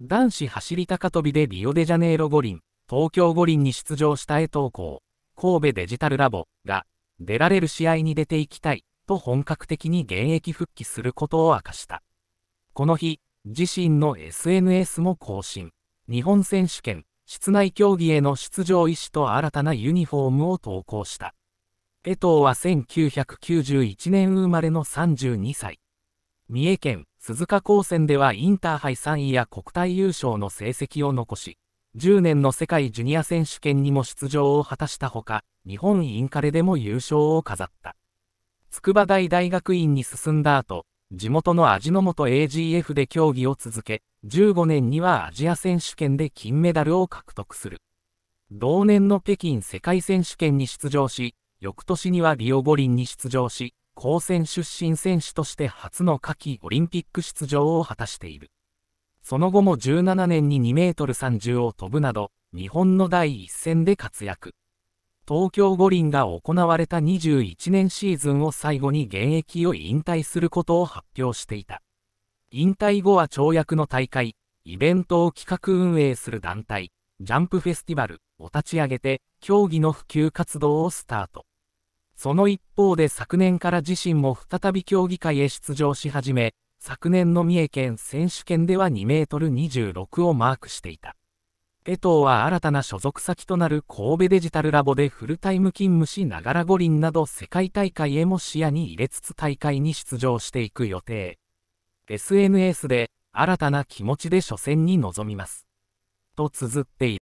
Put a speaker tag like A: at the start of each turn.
A: 男子走高跳びでリオデジャネイロ五輪、東京五輪に出場した江藤校、神戸デジタルラボが、出られる試合に出ていきたい、と本格的に現役復帰することを明かした。この日、自身の SNS も更新。日本選手権、室内競技への出場意思と新たなユニフォームを投稿した。江藤は1991年生まれの32歳。三重県鈴鹿高専ではインターハイ3位や国体優勝の成績を残し、10年の世界ジュニア選手権にも出場を果たしたほか、日本インカレでも優勝を飾った。筑波大大学院に進んだ後、地元の味の素 AGF で競技を続け、15年にはアジア選手権で金メダルを獲得する。同年の北京世界選手権に出場し、翌年にはリオ五輪に出場し、高専出身選手として初の夏季オリンピック出場を果たしている。その後も17年に2メートル30を飛ぶなど、日本の第一線で活躍。東京五輪が行われた21年シーズンを最後に現役を引退することを発表していた。引退後は跳躍の大会、イベントを企画運営する団体、ジャンプフェスティバルを立ち上げて、競技の普及活動をスタート。その一方で昨年から自身も再び競技会へ出場し始め、昨年の三重県選手権では2メートル26をマークしていた。江藤は新たな所属先となる神戸デジタルラボでフルタイム勤務しながら五輪など世界大会へも視野に入れつつ大会に出場していく予定。SNS で新たな気持ちで初戦に臨みます。と綴っている。